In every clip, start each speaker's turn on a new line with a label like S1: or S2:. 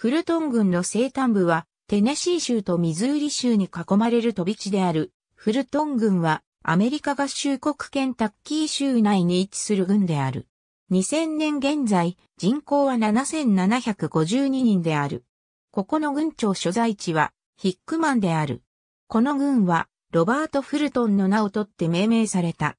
S1: フルトン郡の西端部は、テネシー州とミズーリ州に囲まれる飛び地である。フルトン郡は、アメリカ合衆国圏タッキー州内に位置する郡である。2000年現在、人口は7752人である。ここの郡庁所在地は、ヒックマンである。この郡は、ロバート・フルトンの名を取って命名された。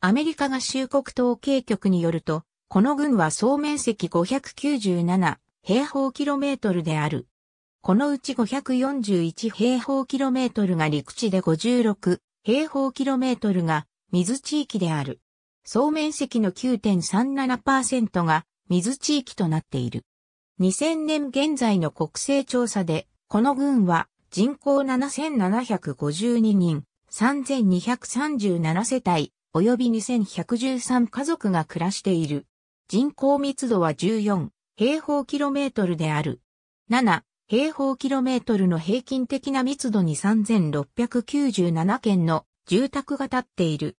S1: アメリカ合衆国統計局によると、この郡は総面積597平方キロメートルである。このうち541平方キロメートルが陸地で56平方キロメートルが水地域である。総面積の9.37%が水地域となっている。2000年現在の国勢調査で、この群は人口7752人、3237世帯、及び2113家族が暮らしている。人口密度は14、平方キロメートルである。7、平方キロメートルの平均的な密度に3697件の住宅が建っている。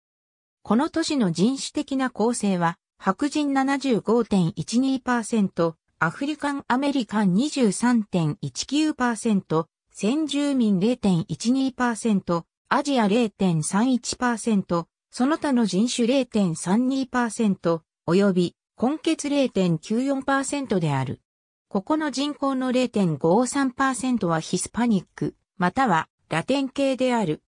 S1: この都市の人種的な構成は、白人75.12%、アフリカンアメリカン23.19%、先住民0.12%、アジア0.31%、その他の人種0.32%、及び根血0.94%である。ここの人口の0.53%はヒスパニック、またはラテン系である。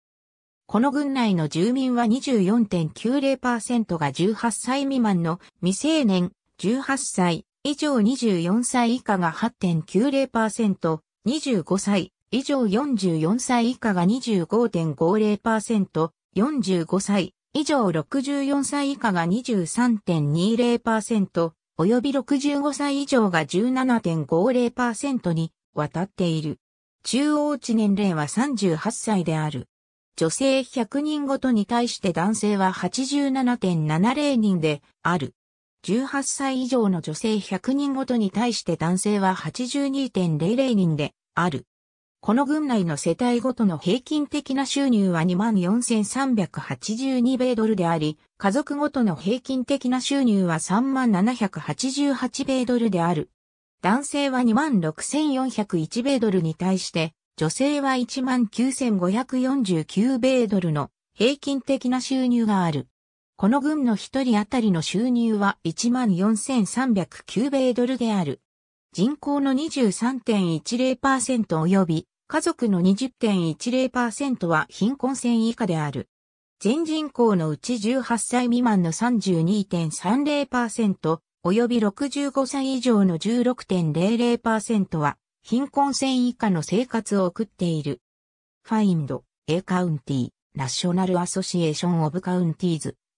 S1: この郡内の住民は24.90%が18歳未満の未成年、18歳以上24歳以下が8.90%、25歳以上44歳以下が25.50%、45歳以上64歳以下が23.20%、及び65歳以上が17.50%に渡っている。中央値年齢は38歳である。女性100人ごとに対して男性は87.70人である。18歳以上の女性100人ごとに対して男性は82.00人である。この軍内の世帯ごとの平均的な収入は24,382米ドルであり、家族ごとの平均的な収入は37,788米ドルである。男性は26,401米ドルに対して、女性は19,549米ドルの平均的な収入がある。この軍の一人当たりの収入は14,309米ドルである。人口の23.10%及び家族の20.10%は貧困線以下である。全人口のうち18歳未満の32.30%、及び65歳以上の16.00%は、貧困線以下の生活を送っている。Find, A County, National Association of Counties,